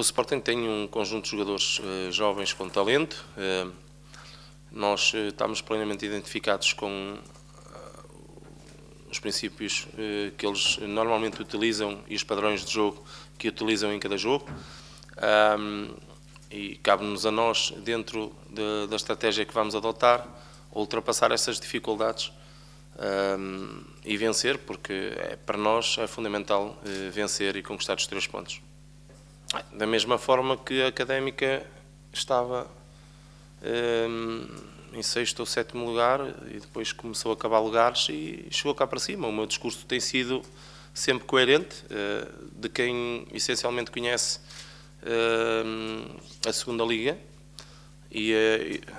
O Sporting tem um conjunto de jogadores uh, jovens com talento. Uh, nós uh, estamos plenamente identificados com os princípios que eles normalmente utilizam e os padrões de jogo que utilizam em cada jogo. Um, e cabe-nos a nós, dentro de, da estratégia que vamos adotar, ultrapassar essas dificuldades um, e vencer, porque é, para nós é fundamental vencer e conquistar os três pontos da mesma forma que a académica estava um, em sexto ou sétimo lugar e depois começou a acabar lugares e chegou cá para cima. O meu discurso tem sido sempre coerente, uh, de quem essencialmente conhece uh, a segunda liga e, uh,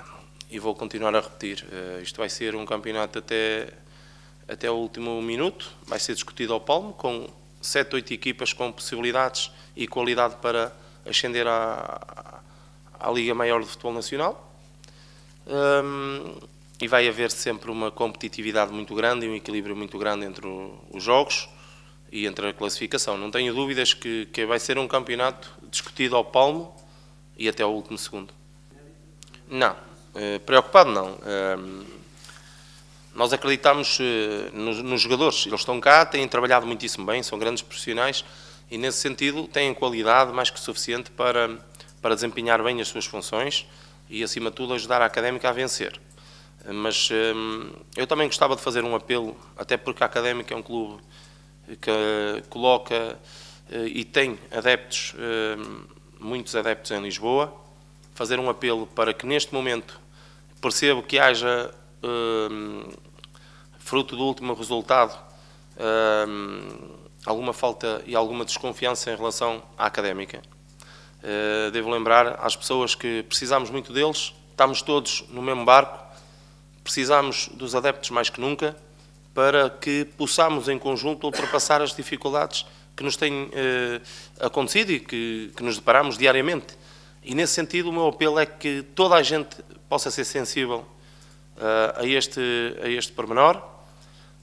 e, vou continuar a repetir. Eh, isto vai ser um campeonato até, até o último minuto, vai ser discutido ao palmo com sete, oito equipas com possibilidades e qualidade para ascender à, à Liga Maior de Futebol Nacional. Um, e vai haver sempre uma competitividade muito grande e um equilíbrio muito grande entre o, os jogos e entre a classificação. Não tenho dúvidas que, que vai ser um campeonato discutido ao palmo e até ao último segundo. Não, uh, preocupado não. Hum, nós acreditamos eh, nos, nos, jogadores, eles estão cá, têm trabalhado muitíssimo bem, são grandes profissionais e, nesse sentido, têm qualidade mais que suficiente para, para desempenhar bem as suas funções e, acima de tudo, ajudar a académica a vencer. Eh, mas eh, eu também gostava de fazer um apelo, até porque a académica é um clube que coloca e tem adeptos, muitos adeptos em Lisboa, fazer um apelo para que, neste momento, percebo que haja fruto do último resultado, alguma falta e alguma desconfiança em relação à académica. Eh, devo lembrar às pessoas que precisamos muito deles, estamos todos no mesmo barco, precisamos dos adeptos mais que nunca para que possamos em conjunto ultrapassar as dificuldades que nos têm eh, acontecido e que, que nos deparamos diariamente. E nesse sentido, o meu apelo é que toda a gente possa ser sensível eh, a, este, a este pormenor,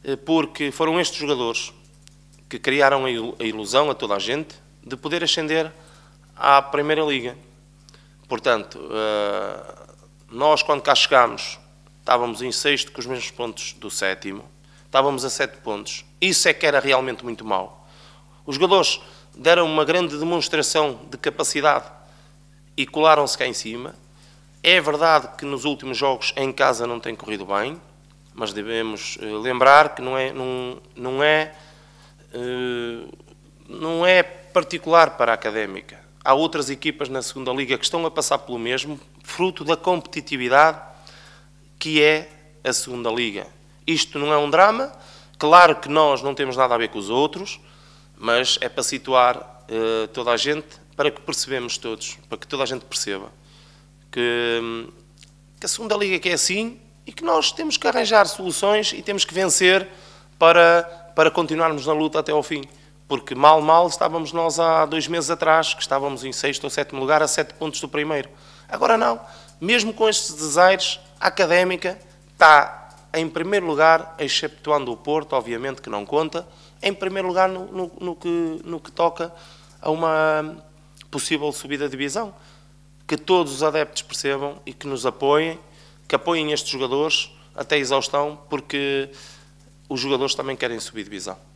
eh, porque foram estes jogadores que criaram a ilusão a toda a gente de poder ascender à Primeira Liga. Portanto, eh, nós, quando cá chegámos, estávamos em sexto com os mesmos pontos do sétimo, estávamos a sete pontos. Isso é que era realmente muito mau. Os jogadores deram uma grande demonstração de capacidade e colaram-se cá em cima, é verdade que nos últimos jogos em casa não tem corrido bem, mas devemos eh, lembrar que não é, não, não é, eh, não é particular para a académica. Há outras equipas na segunda liga que estão a passar pelo mesmo, fruto da competitividade que é a segunda liga. Isto não é um drama, claro que nós não temos nada a ver com os outros, mas é para situar eh, toda a gente, para que percebemos todos, para que toda a gente perceba que, que a segunda liga que é assim e que nós temos que arranjar soluções e temos que vencer para, para continuarmos na luta até ao fim. Porque mal, mal estávamos nós há dois meses atrás, que estávamos em sexto ou sétimo lugar, a sete pontos do primeiro. Agora não. Mesmo com estes desaires, a académica está em primeiro lugar, exceptuando o Porto, obviamente que não conta, em primeiro lugar no, no, no que, no que toca a uma possível subida de divisão que todos os adeptos percebam e que nos apoiem, que apoiem estes jogadores até exaustão, porque os jogadores também querem subir divisão.